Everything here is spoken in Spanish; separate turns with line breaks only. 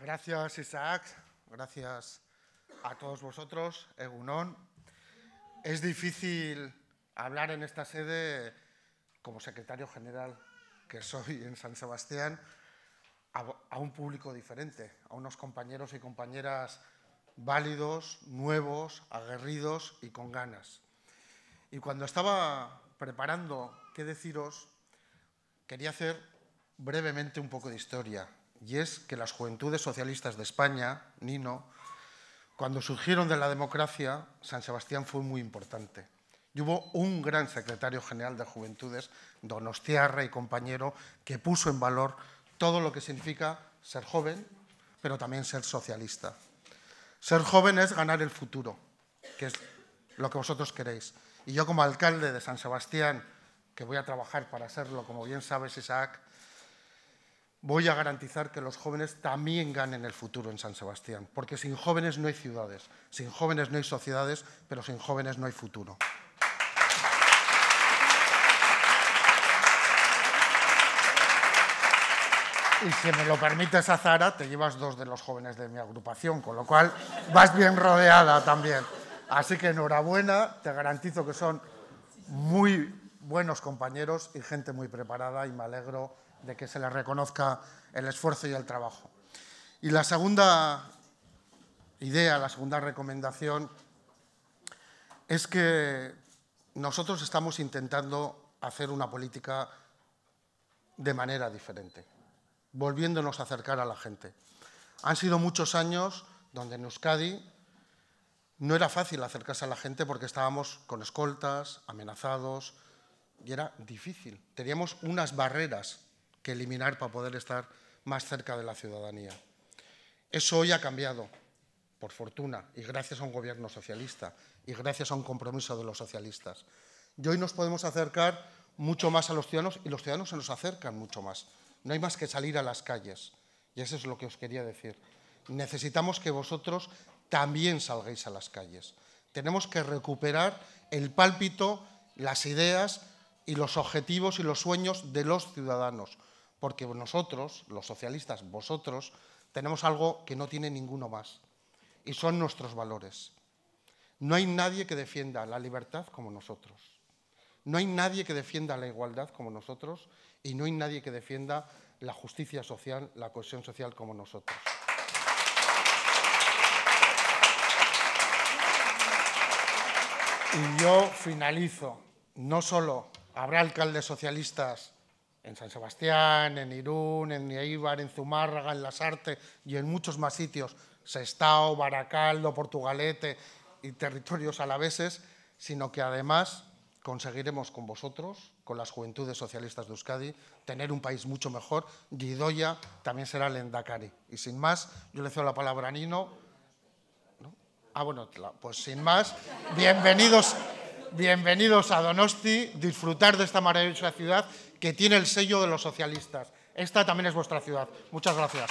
Gracias, Isaac. Gracias a todos vosotros, Egunon. Es difícil hablar en esta sede como secretario general que soy en San Sebastián a un público diferente, a unos compañeros y compañeras válidos, nuevos, aguerridos y con ganas. Y cuando estaba preparando qué deciros, quería hacer brevemente un poco de historia y es que las juventudes socialistas de España, Nino, cuando surgieron de la democracia, San Sebastián fue muy importante. Y hubo un gran secretario general de Juventudes, don Donostiarra y compañero, que puso en valor todo lo que significa ser joven, pero también ser socialista. Ser joven es ganar el futuro, que es lo que vosotros queréis. Y yo como alcalde de San Sebastián, que voy a trabajar para hacerlo, como bien sabes Isaac, voy a garantizar que los jóvenes también ganen el futuro en San Sebastián, porque sin jóvenes no hay ciudades, sin jóvenes no hay sociedades, pero sin jóvenes no hay futuro. Y si me lo permites, Zara, te llevas dos de los jóvenes de mi agrupación, con lo cual vas bien rodeada también. Así que enhorabuena, te garantizo que son muy buenos compañeros y gente muy preparada y me alegro de que se les reconozca el esfuerzo y el trabajo. Y la segunda idea, la segunda recomendación, es que nosotros estamos intentando hacer una política de manera diferente, volviéndonos a acercar a la gente. Han sido muchos años donde en Euskadi no era fácil acercarse a la gente porque estábamos con escoltas, amenazados, y era difícil. Teníamos unas barreras que eliminar para poder estar más cerca de la ciudadanía. Eso hoy ha cambiado, por fortuna, y gracias a un gobierno socialista y gracias a un compromiso de los socialistas. Y hoy nos podemos acercar mucho más a los ciudadanos y los ciudadanos se nos acercan mucho más. No hay más que salir a las calles. Y eso es lo que os quería decir. Necesitamos que vosotros también salgáis a las calles. Tenemos que recuperar el pálpito, las ideas y los objetivos y los sueños de los ciudadanos, porque nosotros, los socialistas, vosotros, tenemos algo que no tiene ninguno más, y son nuestros valores. No hay nadie que defienda la libertad como nosotros. No hay nadie que defienda la igualdad como nosotros y no hay nadie que defienda la justicia social, la cohesión social como nosotros. Y yo finalizo. No solo habrá alcaldes socialistas en San Sebastián, en Irún, en Eibar, en Zumárraga, en Las Artes y en muchos más sitios, Sestao, Baracaldo, Portugalete y territorios alaveses, sino que además conseguiremos con vosotros, con las Juventudes Socialistas de Euskadi, tener un país mucho mejor. Guidoya también será el Endacari. Y sin más, yo le cedo la palabra a Nino. Ah, bueno, pues sin más, bienvenidos bienvenidos a Donosti, disfrutar de esta maravillosa ciudad que tiene el sello de los socialistas. Esta también es vuestra ciudad. Muchas gracias.